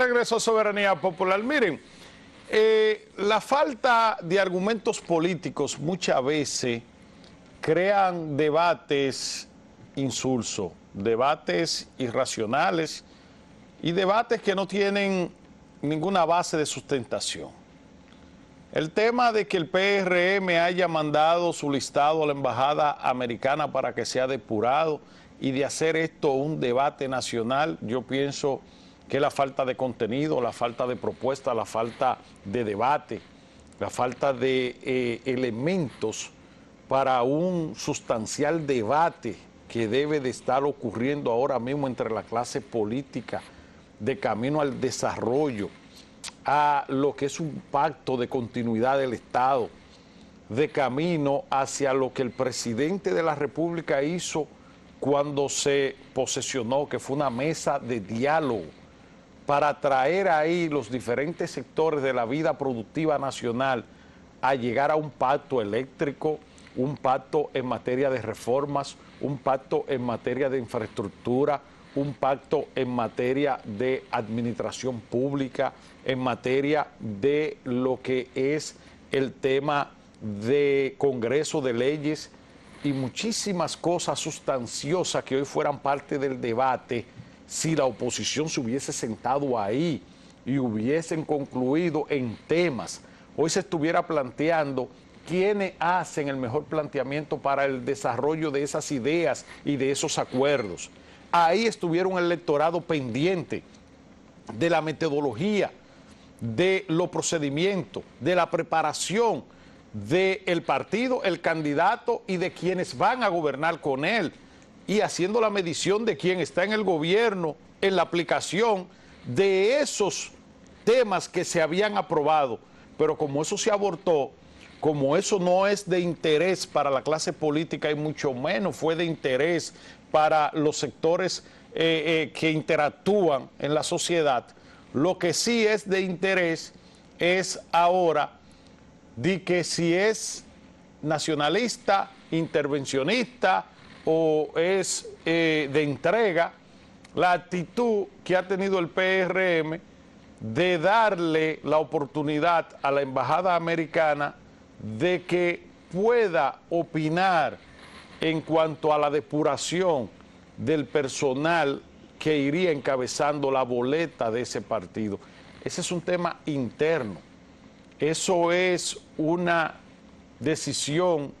regreso a Soberanía Popular. Miren, eh, la falta de argumentos políticos muchas veces crean debates insulso, debates irracionales y debates que no tienen ninguna base de sustentación. El tema de que el PRM haya mandado su listado a la Embajada Americana para que sea depurado y de hacer esto un debate nacional, yo pienso que la falta de contenido, la falta de propuesta, la falta de debate, la falta de eh, elementos para un sustancial debate que debe de estar ocurriendo ahora mismo entre la clase política de camino al desarrollo, a lo que es un pacto de continuidad del Estado, de camino hacia lo que el presidente de la República hizo cuando se posesionó, que fue una mesa de diálogo para traer ahí los diferentes sectores de la vida productiva nacional a llegar a un pacto eléctrico, un pacto en materia de reformas, un pacto en materia de infraestructura, un pacto en materia de administración pública, en materia de lo que es el tema de Congreso de Leyes y muchísimas cosas sustanciosas que hoy fueran parte del debate si la oposición se hubiese sentado ahí y hubiesen concluido en temas, hoy se estuviera planteando quiénes hacen el mejor planteamiento para el desarrollo de esas ideas y de esos acuerdos. Ahí estuviera un electorado pendiente de la metodología, de los procedimientos, de la preparación del partido, el candidato y de quienes van a gobernar con él y haciendo la medición de quien está en el gobierno en la aplicación de esos temas que se habían aprobado. Pero como eso se abortó, como eso no es de interés para la clase política y mucho menos fue de interés para los sectores eh, eh, que interactúan en la sociedad, lo que sí es de interés es ahora de que si es nacionalista, intervencionista, o es eh, de entrega la actitud que ha tenido el PRM de darle la oportunidad a la Embajada Americana de que pueda opinar en cuanto a la depuración del personal que iría encabezando la boleta de ese partido. Ese es un tema interno. Eso es una decisión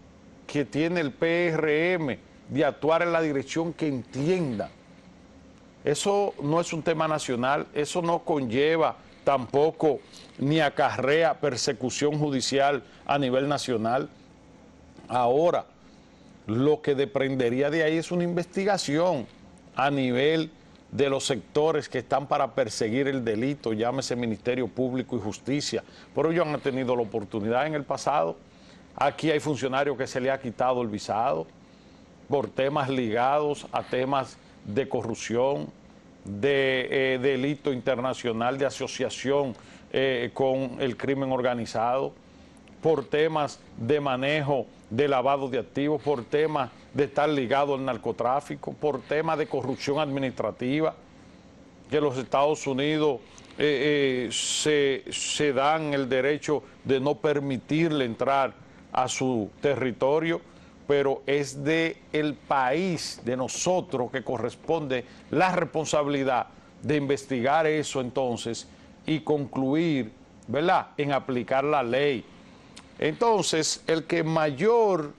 que tiene el PRM de actuar en la dirección que entienda. Eso no es un tema nacional, eso no conlleva tampoco ni acarrea persecución judicial a nivel nacional. Ahora, lo que dependería de ahí es una investigación a nivel de los sectores que están para perseguir el delito, llámese Ministerio Público y Justicia, pero ellos han tenido la oportunidad en el pasado. Aquí hay funcionarios que se le ha quitado el visado, por temas ligados a temas de corrupción, de eh, delito internacional, de asociación eh, con el crimen organizado, por temas de manejo de lavado de activos, por temas de estar ligado al narcotráfico, por temas de corrupción administrativa, que los Estados Unidos eh, se, se dan el derecho de no permitirle entrar a su territorio pero es de el país, de nosotros, que corresponde la responsabilidad de investigar eso entonces y concluir, ¿verdad?, en aplicar la ley. Entonces, el que mayor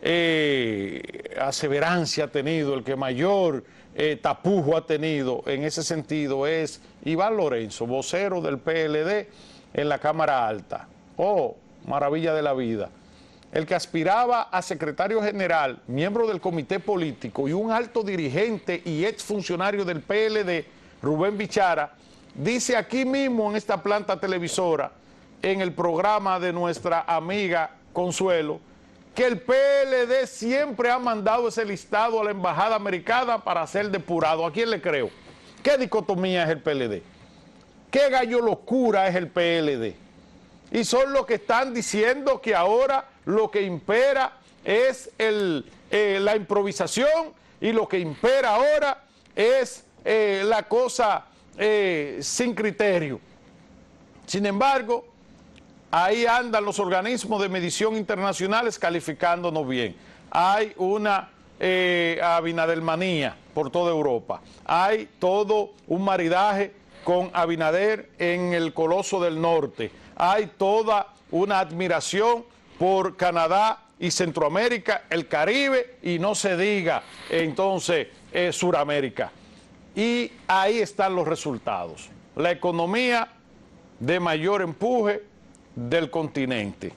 eh, aseverancia ha tenido, el que mayor eh, tapujo ha tenido en ese sentido es Iván Lorenzo, vocero del PLD en la Cámara Alta. Oh, maravilla de la vida el que aspiraba a secretario general, miembro del comité político y un alto dirigente y ex funcionario del PLD, Rubén Bichara, dice aquí mismo en esta planta televisora, en el programa de nuestra amiga Consuelo, que el PLD siempre ha mandado ese listado a la embajada americana para ser depurado. ¿A quién le creo? ¿Qué dicotomía es el PLD? ¿Qué gallo locura es el PLD? Y son los que están diciendo que ahora lo que impera es eh, la improvisación y lo que impera ahora es eh, la cosa eh, sin criterio. Sin embargo, ahí andan los organismos de medición internacionales calificándonos bien. Hay una eh, abinadelmanía por toda Europa. Hay todo un maridaje con Abinader en el Coloso del Norte. Hay toda una admiración por Canadá y Centroamérica, el Caribe y no se diga entonces eh, Suramérica. Y ahí están los resultados. La economía de mayor empuje del continente.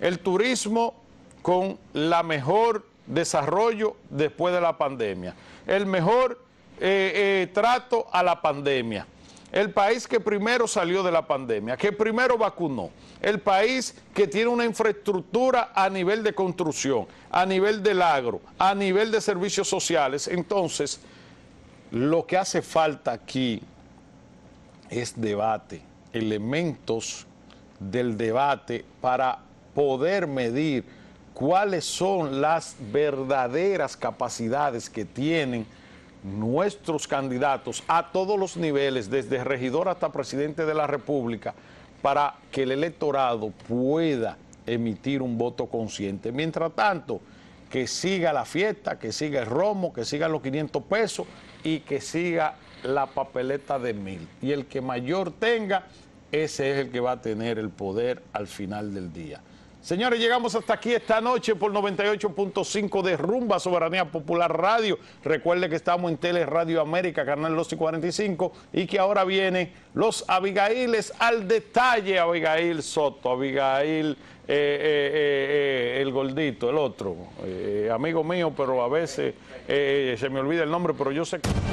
El turismo con la mejor desarrollo después de la pandemia. El mejor eh, eh, trato a la pandemia. El país que primero salió de la pandemia, que primero vacunó. El país que tiene una infraestructura a nivel de construcción, a nivel del agro, a nivel de servicios sociales. Entonces, lo que hace falta aquí es debate, elementos del debate para poder medir cuáles son las verdaderas capacidades que tienen nuestros candidatos a todos los niveles, desde regidor hasta presidente de la República, para que el electorado pueda emitir un voto consciente. Mientras tanto, que siga la fiesta, que siga el romo, que sigan los 500 pesos y que siga la papeleta de mil. Y el que mayor tenga, ese es el que va a tener el poder al final del día. Señores, llegamos hasta aquí esta noche por 98.5 de Rumba Soberanía Popular Radio. Recuerde que estamos en Tele Radio América, canal 1245, y que ahora vienen Los Abigailes al detalle. Abigail Soto, Abigail, eh, eh, eh, el gordito, el otro, amigo mío, pero a veces se me olvida el nombre, pero yo sé que...